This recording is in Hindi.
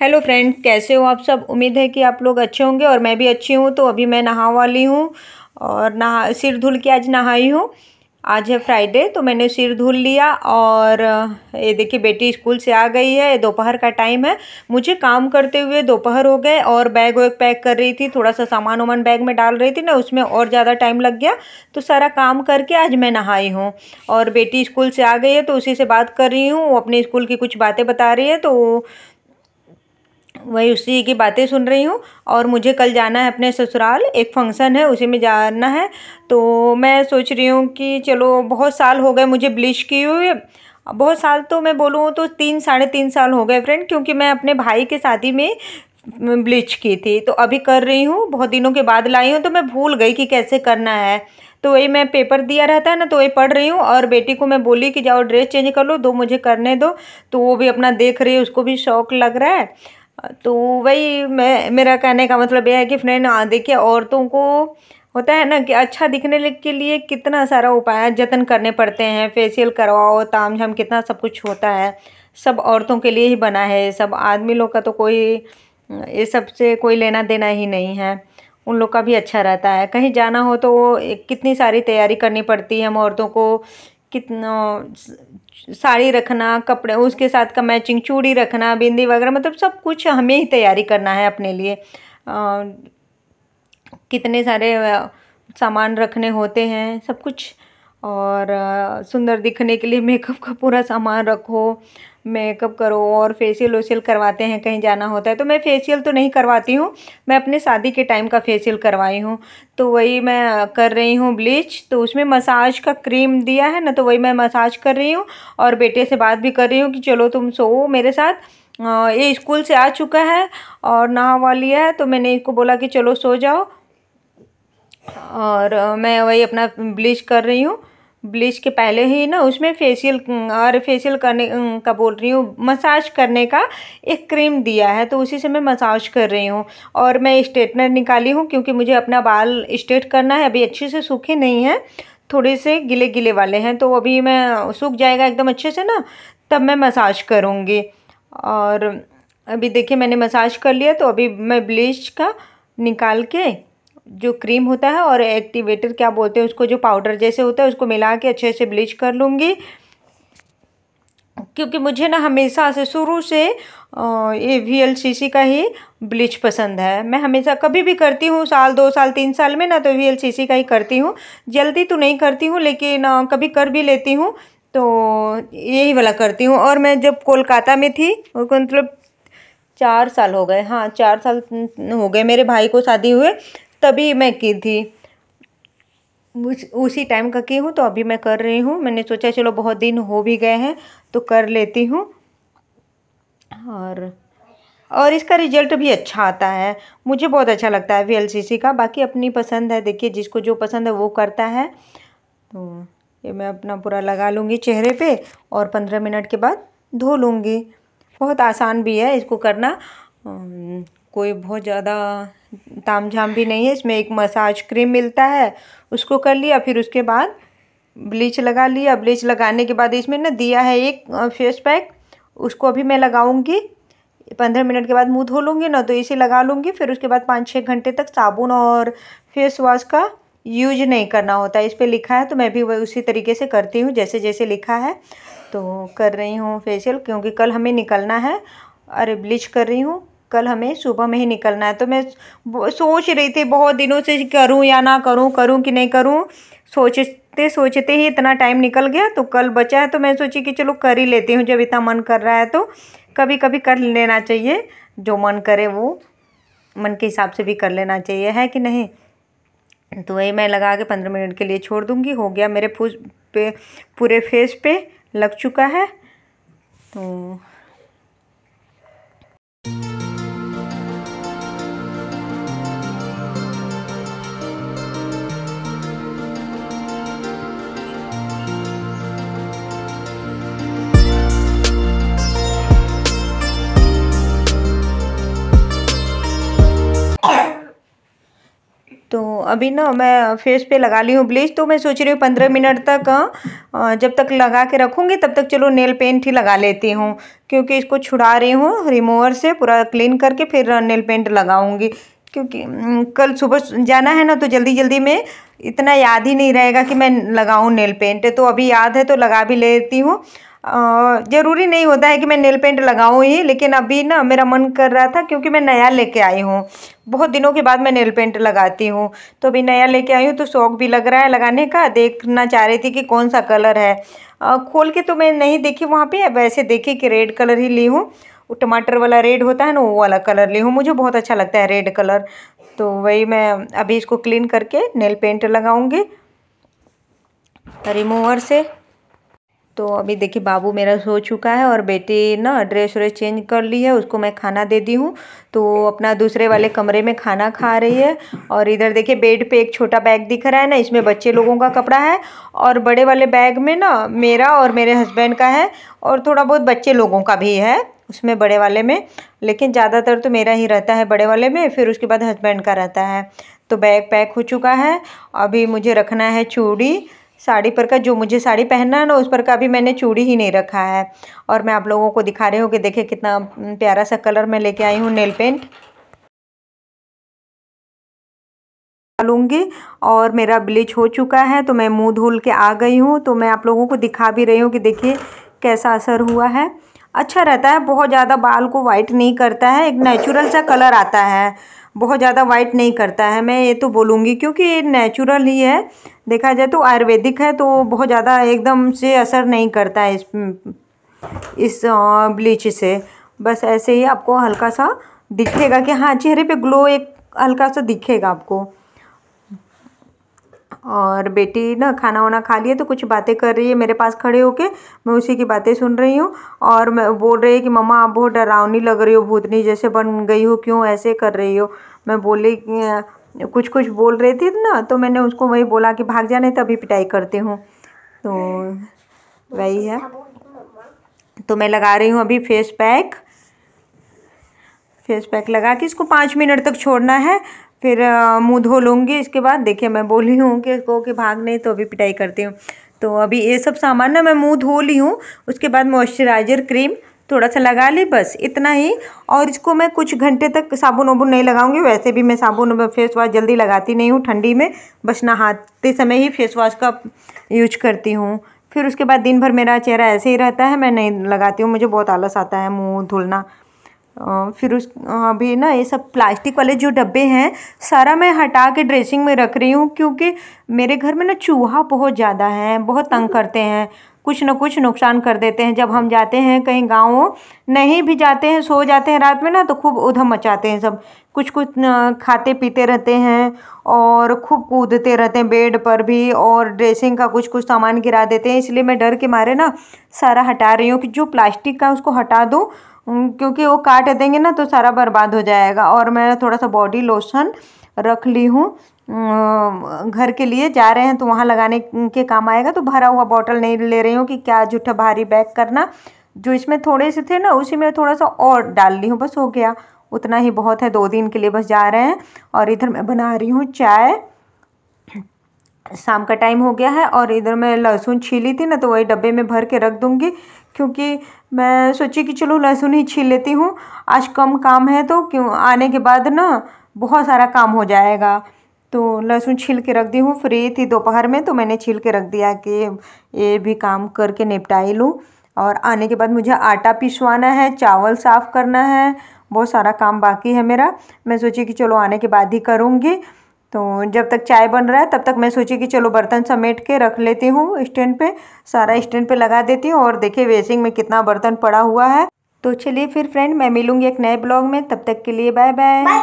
हेलो फ्रेंड कैसे हो आप सब उम्मीद है कि आप लोग अच्छे होंगे और मैं भी अच्छी हूँ तो अभी मैं नहा वाली हूँ और नहा सिर धुल के आज नहाई हूँ आज है फ्राइडे तो मैंने सिर धुल लिया और ये देखिए बेटी स्कूल से आ गई है दोपहर का टाइम है मुझे काम करते हुए दोपहर हो गए और बैग वैग पैक कर रही थी थोड़ा सा सामान वामान बैग में डाल रही थी ना उसमें और ज़्यादा टाइम लग गया तो सारा काम करके आज मैं नहाई हूँ और बेटी स्कूल से आ गई है तो उसी से बात कर रही हूँ वो अपने स्कूल की कुछ बातें बता रही है तो वही उसी की बातें सुन रही हूँ और मुझे कल जाना है अपने ससुराल एक फंक्शन है उसी में जाना है तो मैं सोच रही हूँ कि चलो बहुत साल हो गए मुझे ब्लीच की हुए बहुत साल तो मैं बोलूँ तो तीन साढ़े तीन साल हो गए फ्रेंड क्योंकि मैं अपने भाई के शादी में ब्लीच की थी तो अभी कर रही हूँ बहुत दिनों के बाद लाई हूँ तो मैं भूल गई कि कैसे करना है तो वही मैं पेपर दिया रहता है ना तो वही पढ़ रही हूँ और बेटी को मैं बोली कि जाओ ड्रेस चेंज कर लो दो मुझे करने दो तो वो भी अपना देख रही है उसको भी शौक लग रहा है तो वही मैं मेरा कहने का मतलब यह है कि फ्रेंड हाँ, देखिए औरतों को होता है ना कि अच्छा दिखने के लिए कितना सारा उपाय जतन करने पड़ते हैं फेशियल करवाओ ताम झाम कितना सब कुछ होता है सब औरतों के लिए ही बना है सब आदमी लोग का तो कोई ये सब से कोई लेना देना ही नहीं है उन लोग का भी अच्छा रहता है कहीं जाना हो तो कितनी सारी तैयारी करनी पड़ती है हम औरतों को कितना साड़ी रखना कपड़े उसके साथ का मैचिंग चूड़ी रखना बिंदी वगैरह मतलब सब कुछ हमें ही तैयारी करना है अपने लिए आ, कितने सारे सामान रखने होते हैं सब कुछ और सुंदर दिखने के लिए मेकअप का पूरा सामान रखो मेकअप करो और फेशियल वेशियल करवाते हैं कहीं जाना होता है तो मैं फेशियल तो नहीं करवाती हूँ मैं अपने शादी के टाइम का फेशियल करवाई हूँ तो वही मैं कर रही हूँ ब्लीच तो उसमें मसाज का क्रीम दिया है ना तो वही मैं मसाज कर रही हूँ और बेटे से बात भी कर रही हूँ कि चलो तुम सो मेरे साथ ये स्कूल से आ चुका है और नहा हुआ लिया है तो मैंने इसको बोला कि चलो सो जाओ और मैं वही अपना ब्लीच कर रही हूँ ब्लीच के पहले ही ना उसमें फेशियल और फेशियल करने का बोल रही हूँ मसाज करने का एक क्रीम दिया है तो उसी से मैं मसाज कर रही हूँ और मैं स्ट्रेटनर निकाली हूँ क्योंकि मुझे अपना बाल स्ट्रेट करना है अभी अच्छे से सूखे नहीं हैं थोड़े से गिले गिले वाले हैं तो अभी मैं सूख जाएगा एकदम अच्छे से ना तब मैं मसाज करूँगी और अभी देखिए मैंने मसाज कर लिया तो अभी मैं ब्लीच का निकाल के जो क्रीम होता है और एक्टिवेटर क्या बोलते हैं उसको जो पाउडर जैसे होता है उसको मिला के अच्छे से ब्लीच कर लूँगी क्योंकि मुझे ना हमेशा से शुरू से ये वी एल सी सी का ही ब्लीच पसंद है मैं हमेशा कभी भी करती हूँ साल दो साल तीन साल में ना तो वी एल सी सी का ही करती हूँ जल्दी तो नहीं करती हूँ लेकिन कभी कर भी लेती हूँ तो यही वाला करती हूँ और मैं जब कोलकाता में थी तो मतलब चार साल हो गए हाँ चार साल हो गए मेरे भाई को शादी हुए तभी मैं की थी उस उसी टाइम का की हूँ तो अभी मैं कर रही हूँ मैंने सोचा चलो बहुत दिन हो भी गए हैं तो कर लेती हूँ और और इसका रिजल्ट भी अच्छा आता है मुझे बहुत अच्छा लगता है वी का बाकी अपनी पसंद है देखिए जिसको जो पसंद है वो करता है तो ये मैं अपना पूरा लगा लूँगी चेहरे पे और पंद्रह मिनट के बाद धो लूँगी बहुत आसान भी है इसको करना कोई बहुत ज़्यादा तामझाम भी नहीं है इसमें एक मसाज क्रीम मिलता है उसको कर लिया फिर उसके बाद ब्लीच लगा लिया ब्लीच लगाने के बाद इसमें ना दिया है एक फेस पैक उसको अभी मैं लगाऊंगी पंद्रह मिनट के बाद मुँह धो लूँगी ना तो इसे लगा लूँगी फिर उसके बाद पाँच छः घंटे तक साबुन और फेस वॉश का यूज नहीं करना होता इस पर लिखा है तो मैं भी वह उसी तरीके से करती हूँ जैसे जैसे लिखा है तो कर रही हूँ फेशियल क्योंकि कल हमें निकलना है अरे ब्लीच कर रही हूँ कल हमें सुबह में ही निकलना है तो मैं सोच रही थी बहुत दिनों से करूँ या ना करूँ करूँ कि नहीं करूँ सोचते सोचते ही इतना टाइम निकल गया तो कल बचा है तो मैं सोची कि चलो कर ही लेती हूँ जब इतना मन कर रहा है तो कभी कभी कर लेना चाहिए जो मन करे वो मन के हिसाब से भी कर लेना चाहिए है कि नहीं तो वही मैं लगा के पंद्रह मिनट के लिए छोड़ दूँगी हो गया मेरे फूस पे पूरे फेस पे लग चुका है तो अभी ना मैं फेस पे लगा ली हूँ ब्लीच तो मैं सोच रही हूँ पंद्रह मिनट तक जब तक लगा के रखूँगी तब तक चलो नेल पेंट ही लगा लेती हूँ क्योंकि इसको छुड़ा रही हूँ रिमूवर से पूरा क्लीन करके फिर नेल पेंट लगाऊँगी क्योंकि कल सुबह जाना है ना तो जल्दी जल्दी में इतना याद ही नहीं रहेगा कि मैं लगाऊँ नेल पेंट तो अभी याद है तो लगा भी लेती हूँ ज़रूरी नहीं होता है कि मैं नेल पेंट लगाऊँ ही लेकिन अभी ना मेरा मन कर रहा था क्योंकि मैं नया लेके आई हूँ बहुत दिनों के बाद मैं नेल पेंट लगाती हूँ तो अभी नया लेके आई हूँ तो शौक भी लग रहा है लगाने का देखना चाह रही थी कि कौन सा कलर है आ, खोल के तो मैं नहीं देखी वहाँ पर वैसे देखी कि रेड कलर ही ली हूँ टमाटर वाला रेड होता है ना वो वाला कलर ली हूँ मुझे बहुत अच्छा लगता है रेड कलर तो वही मैं अभी इसको क्लीन करके नेल पेंट लगाऊँगी रिमूवर से तो अभी देखिए बाबू मेरा सो चुका है और बेटी ना ड्रेस व्रेस चेंज कर ली है उसको मैं खाना दे दी हूँ तो वो अपना दूसरे वाले कमरे में खाना खा रही है और इधर देखिए बेड पे एक छोटा बैग दिख रहा है ना इसमें बच्चे लोगों का कपड़ा है और बड़े वाले बैग में ना मेरा और मेरे हस्बैंड का है और थोड़ा बहुत बच्चे लोगों का भी है उसमें बड़े वाले में लेकिन ज़्यादातर तो मेरा ही रहता है बड़े वाले में फिर उसके बाद हस्बैंड का रहता है तो बैग पैक हो चुका है अभी मुझे रखना है चूड़ी साड़ी पर का जो मुझे साड़ी पहनना है ना उस पर का भी मैंने चूड़ी ही नहीं रखा है और मैं आप लोगों को दिखा रही हूँ कि देखिए कितना प्यारा सा कलर मैं लेके आई हूँ नेल पेंट लूँगी और मेरा ब्लीच हो चुका है तो मैं मुंह धुल के आ गई हूँ तो मैं आप लोगों को दिखा भी रही हूँ कि देखिए कैसा असर हुआ है अच्छा रहता है बहुत ज़्यादा बाल को वाइट नहीं करता है एक नेचुरल सा कलर आता है बहुत ज़्यादा वाइट नहीं करता है मैं ये तो बोलूँगी क्योंकि ये नेचुरल ही है देखा जाए तो आयुर्वेदिक है तो बहुत ज़्यादा एकदम से असर नहीं करता है इस इस ब्लीच से बस ऐसे ही आपको हल्का सा दिखेगा कि हाँ चेहरे पे ग्लो एक हल्का सा दिखेगा आपको और बेटी ना खाना वाना खा लिए तो कुछ बातें कर रही है मेरे पास खड़े होके मैं उसी की बातें सुन रही हूँ और मैं बोल रही है कि मम्मा आप बहुत डरावनी लग रही हो भूतनी जैसे बन गई हो क्यों ऐसे कर रही हो मैं बोली कुछ कुछ बोल रही थी ना तो मैंने उसको वही बोला कि भाग जाने तभी तो पिटाई करती हूँ तो वही है तो मैं लगा रही हूँ अभी फेस पैक फेस पैक लगा के इसको पाँच मिनट तक छोड़ना है फिर मुँह धो लूँगी इसके बाद देखिए मैं बोली हूँ कि इसको कि भाग नहीं तो अभी पिटाई करती हूँ तो अभी ये सब सामान ना मैं मुँह धो ली हूँ उसके बाद मॉइस्चराइज़र क्रीम थोड़ा सा लगा ली बस इतना ही और इसको मैं कुछ घंटे तक साबुन वाबुन नहीं लगाऊंगी वैसे भी मैं साबुन फेस वाश जल्दी लगाती नहीं हूँ ठंडी में बस नहाते समय ही फेस वाश का यूज करती हूँ फिर उसके बाद दिन भर मेरा चेहरा ऐसे ही रहता है मैं नहीं लगाती हूँ मुझे बहुत आलस आता है मुँह धुलना फिर उस अभी ना ये सब प्लास्टिक वाले जो डब्बे हैं सारा मैं हटा के ड्रेसिंग में रख रही हूँ क्योंकि मेरे घर में ना चूहा बहुत ज़्यादा है बहुत तंग करते हैं कुछ ना कुछ नुकसान कर देते हैं जब हम जाते हैं कहीं गाँव नहीं भी जाते हैं सो जाते हैं रात में ना तो खूब उधम मचाते हैं सब कुछ कुछ खाते पीते रहते हैं और खूब कूदते रहते हैं बेड पर भी और ड्रेसिंग का कुछ कुछ सामान गिरा देते हैं इसलिए मैं डर के मारे ना सारा हटा रही हूँ कि जो प्लास्टिक का उसको हटा दूँ क्योंकि वो काट देंगे ना तो सारा बर्बाद हो जाएगा और मैं थोड़ा सा बॉडी लोशन रख ली हूँ घर के लिए जा रहे हैं तो वहाँ लगाने के काम आएगा तो भरा हुआ बॉटल नहीं ले रही हूँ कि क्या जूठा भारी बैग करना जो इसमें थोड़े से थे ना उसी में थोड़ा सा और डाल ली हूँ बस हो गया उतना ही बहुत है दो दिन के लिए बस जा रहे हैं और इधर मैं बना रही हूँ चाय शाम का टाइम हो गया है और इधर मैं लहसुन छीली थी ना तो वही डब्बे में भर के रख दूँगी क्योंकि मैं सोची कि चलो लहसुन ही छील लेती हूँ आज कम काम है तो क्यों आने के बाद ना बहुत सारा काम हो जाएगा तो लहसुन छील के रख दी हूँ फ्री थी दोपहर में तो मैंने छील के रख दिया कि ये भी काम करके निपटाई लूँ और आने के बाद मुझे आटा पिसवाना है चावल साफ़ करना है बहुत सारा काम बाकी है मेरा मैं सोची कि चलो आने के बाद ही करूँगी तो जब तक चाय बन रहा है तब तक मैं सोची कि चलो बर्तन समेट के रख लेती हूँ स्टैंड पे सारा स्टैंड पे लगा देती हूँ और देखिए वेसिंग में कितना बर्तन पड़ा हुआ है तो चलिए फिर फ्रेंड मैं मिलूंगी एक नए ब्लॉग में तब तक के लिए बाय बाय